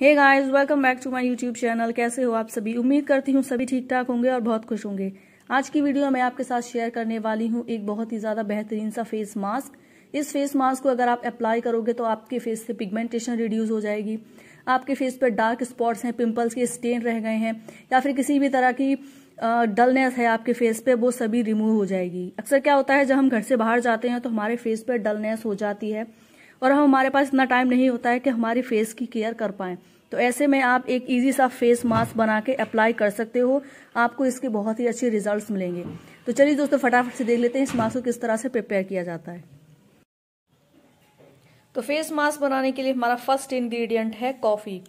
hey guys welcome back to my YouTube channel कैसे हो आप सभी उम्मीद करती हूँ सभी ठीक ठाक होंगे और बहुत खुश होंगे आज की वीडियो में आपके साथ शेयर करने वाली हूँ एक बहुत ही ज़्यादा बेहतरीन सा फेस मास्क इस फेस मास्क को अगर आप अप्लाई करोगे तो आपके फेस से पिगमेंटेशन रिड्यूस हो जाएगी आपके फेस पर डार्क स्पॉट्स हैं पिम्पल्स के स्टेन रह गए हैं या फिर किसी भी तरह की डलनेस है आपके फेस पे वो सभी रिमूव हो जाएगी अक्सर क्या होता है जब हम घर से बाहर जाते हैं तो हमारे फेस पर डलनेस हो जाती है और हम हमारे पास इतना टाइम नहीं होता है कि हमारी फेस की केयर कर पाए तो ऐसे में आप एक इजी सा फेस मास्क बना के अप्लाई कर सकते हो आपको इसके बहुत ही अच्छे रिजल्ट्स मिलेंगे तो चलिए दोस्तों फटाफट से देख लेते हैं इस मास्क को किस तरह से प्रिपेयर किया जाता है तो फेस मास्क बनाने के लिए हमारा फर्स्ट इंग्रेडिएंट है कॉफ़ी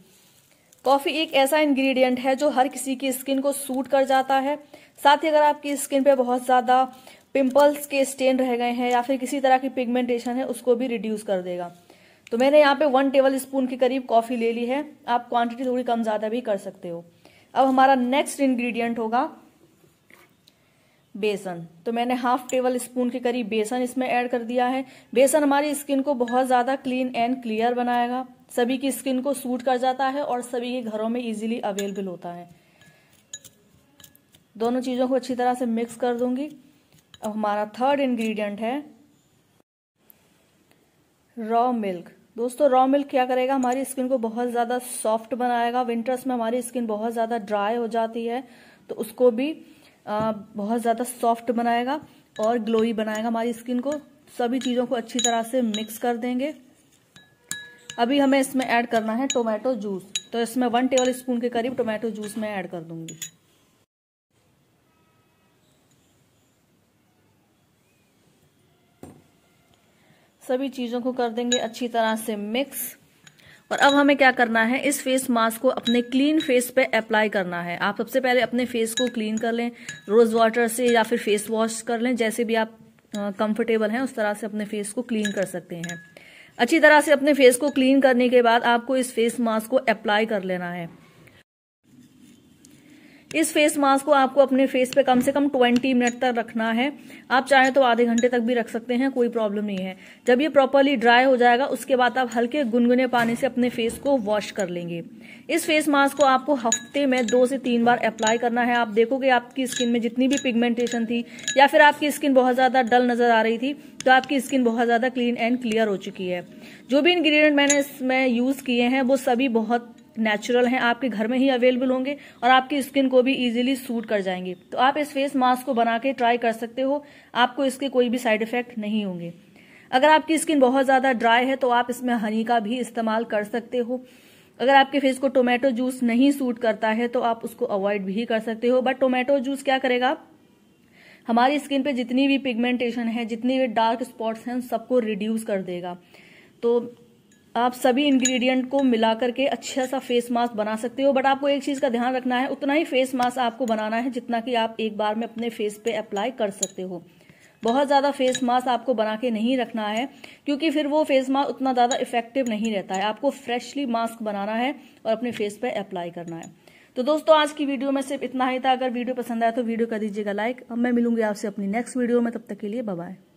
कॉफ़ी एक ऐसा इंग्रेडिएंट है जो हर किसी की स्किन को सूट कर जाता है साथ ही अगर आपकी स्किन पे बहुत ज़्यादा पिंपल्स के स्टेन रह गए हैं या फिर किसी तरह की पिगमेंटेशन है उसको भी रिड्यूस कर देगा तो मैंने यहाँ पे वन टेबल स्पून के करीब कॉफ़ी ले ली है आप क्वांटिटी थोड़ी कम ज़्यादा भी कर सकते हो अब हमारा नेक्स्ट इंग्रेडिएंट होगा बेसन तो मैंने हाफ टेबल स्पून के करीब बेसन इसमें ऐड कर दिया है बेसन हमारी स्किन को बहुत ज़्यादा क्लीन एंड क्लियर बनाएगा सभी की स्किन को सूट कर जाता है और सभी के घरों में इजिली अवेलेबल होता है दोनों चीज़ों को अच्छी तरह से मिक्स कर दूंगी अब हमारा थर्ड इंग्रेडिएंट है रॉ मिल्क दोस्तों रॉ मिल्क क्या करेगा हमारी स्किन को बहुत ज़्यादा सॉफ्ट बनाएगा विंटर्स में हमारी स्किन बहुत ज़्यादा ड्राई हो जाती है तो उसको भी आ, बहुत ज़्यादा सॉफ्ट बनाएगा और ग्लोई बनाएगा हमारी स्किन को सभी चीज़ों को अच्छी तरह से मिक्स कर देंगे अभी हमें इसमें ऐड करना है टोमेटो जूस तो इसमें वन टेबल स्पून के करीब टोमेटो जूस में ऐड कर दूंगी सभी चीज़ों को कर देंगे अच्छी तरह से मिक्स और अब हमें क्या करना है इस फेस मास्क को अपने क्लीन फेस पे अप्लाई करना है आप सबसे पहले अपने फेस को क्लीन कर लें रोज़ वाटर से या फिर फेस वॉश कर लें जैसे भी आप कंफर्टेबल हैं उस तरह से अपने फेस को क्लीन कर सकते हैं अच्छी तरह से अपने फेस को क्लीन करने के बाद आपको इस फेस मास्क को अप्लाई कर लेना है इस फेस मास्क को आपको अपने फेस पे कम से कम 20 मिनट तक रखना है आप चाहें तो आधे घंटे तक भी रख सकते हैं कोई प्रॉब्लम नहीं है जब ये प्रॉपरली ड्राई हो जाएगा उसके बाद आप हल्के गुनगुने पानी से अपने फेस को वॉश कर लेंगे इस फेस मास्क को आपको हफ्ते में दो से तीन बार अप्लाई करना है आप देखोगे आपकी स्किन में जितनी भी पिगमेंटेशन थी या फिर आपकी स्किन बहुत ज़्यादा डल नज़र आ रही थी तो आपकी स्किन बहुत ज़्यादा क्लीन एंड क्लियर हो चुकी है जो भी इन्ग्रीडियंट मैंने इसमें यूज़ किए हैं वो सभी बहुत नेचुरल हैं आपके घर में ही अवेलेबल होंगे और आपकी स्किन को भी इजीली सूट कर जाएंगे तो आप इस फेस मास्क को बना के ट्राई कर सकते हो आपको इसके कोई भी साइड इफेक्ट नहीं होंगे अगर आपकी स्किन बहुत ज़्यादा ड्राई है तो आप इसमें हनी का भी इस्तेमाल कर सकते हो अगर आपके फेस को टोमेटो जूस नहीं सूट करता है तो आप उसको अवॉइड भी कर सकते हो बट टोमेटो जूस क्या करेगा हमारी स्किन पे जितनी भी पिगमेंटेशन है जितनी भी डार्क स्पॉट्स हैं सबको रिड्यूस कर देगा तो आप सभी इंग्रेडिएंट को मिला करके अच्छा सा फेस मास्क बना सकते हो बट आपको एक चीज़ का ध्यान रखना है उतना ही फेस मास्क आपको बनाना है जितना कि आप एक बार में अपने फेस पे अप्लाई कर सकते हो बहुत ज़्यादा फेस मास्क आपको बना के नहीं रखना है क्योंकि फिर वो फेस मास्क उतना ज़्यादा इफेक्टिव नहीं रहता है आपको फ्रेशली मास्क बनाना है और अपने फेस पे अप्लाई करना है तो दोस्तों आज की वीडियो में सिर्फ इतना ही था अगर वीडियो पसंद आया तो वीडियो कर दीजिएगा लाइक अब मैं मिलूंगी आपसे अपनी नेक्स्ट वीडियो में तब तक के लिए बाय